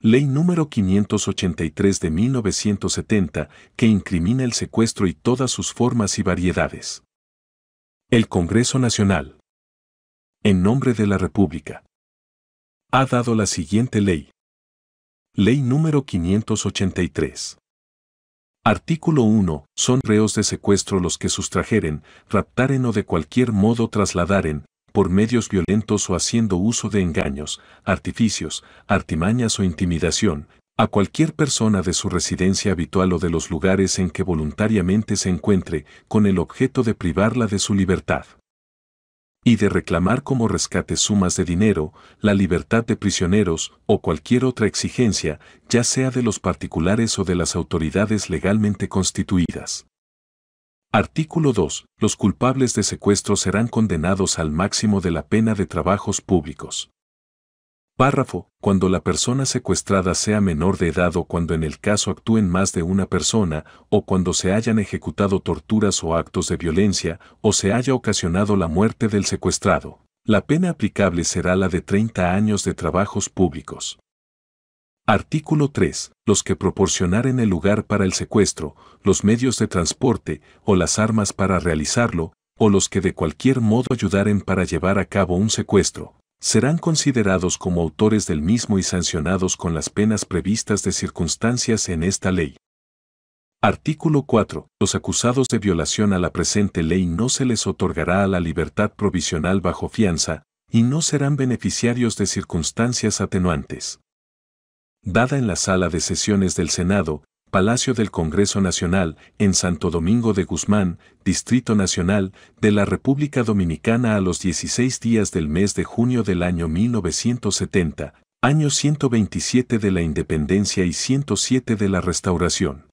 Ley número 583 de 1970 que incrimina el secuestro y todas sus formas y variedades. El Congreso Nacional, en nombre de la República, ha dado la siguiente ley. Ley número 583. Artículo 1. Son reos de secuestro los que sustrajeren, raptaren o de cualquier modo trasladaren, por medios violentos o haciendo uso de engaños, artificios, artimañas o intimidación, a cualquier persona de su residencia habitual o de los lugares en que voluntariamente se encuentre, con el objeto de privarla de su libertad. Y de reclamar como rescate sumas de dinero, la libertad de prisioneros o cualquier otra exigencia, ya sea de los particulares o de las autoridades legalmente constituidas. Artículo 2. Los culpables de secuestro serán condenados al máximo de la pena de trabajos públicos. Párrafo. Cuando la persona secuestrada sea menor de edad o cuando en el caso actúen más de una persona, o cuando se hayan ejecutado torturas o actos de violencia, o se haya ocasionado la muerte del secuestrado, la pena aplicable será la de 30 años de trabajos públicos. Artículo 3. Los que proporcionaren el lugar para el secuestro, los medios de transporte o las armas para realizarlo, o los que de cualquier modo ayudaren para llevar a cabo un secuestro, serán considerados como autores del mismo y sancionados con las penas previstas de circunstancias en esta ley. Artículo 4. Los acusados de violación a la presente ley no se les otorgará a la libertad provisional bajo fianza, y no serán beneficiarios de circunstancias atenuantes dada en la sala de sesiones del Senado, Palacio del Congreso Nacional, en Santo Domingo de Guzmán, Distrito Nacional, de la República Dominicana a los 16 días del mes de junio del año 1970, año 127 de la Independencia y 107 de la Restauración.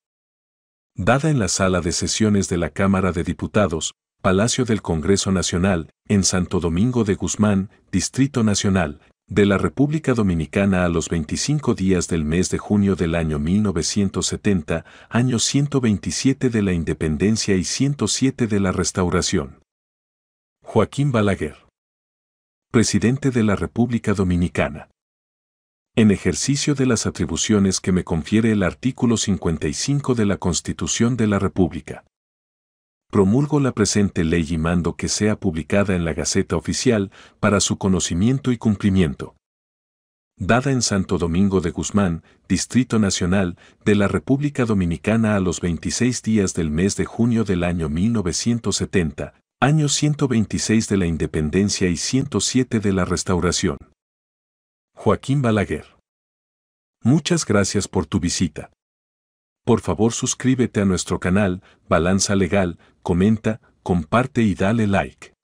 Dada en la sala de sesiones de la Cámara de Diputados, Palacio del Congreso Nacional, en Santo Domingo de Guzmán, Distrito Nacional, de la República Dominicana a los 25 días del mes de junio del año 1970, año 127 de la Independencia y 107 de la Restauración. Joaquín Balaguer. Presidente de la República Dominicana. En ejercicio de las atribuciones que me confiere el artículo 55 de la Constitución de la República promulgo la presente ley y mando que sea publicada en la Gaceta Oficial para su conocimiento y cumplimiento. Dada en Santo Domingo de Guzmán, Distrito Nacional, de la República Dominicana a los 26 días del mes de junio del año 1970, año 126 de la Independencia y 107 de la Restauración. Joaquín Balaguer. Muchas gracias por tu visita. Por favor suscríbete a nuestro canal, Balanza Legal, comenta, comparte y dale like.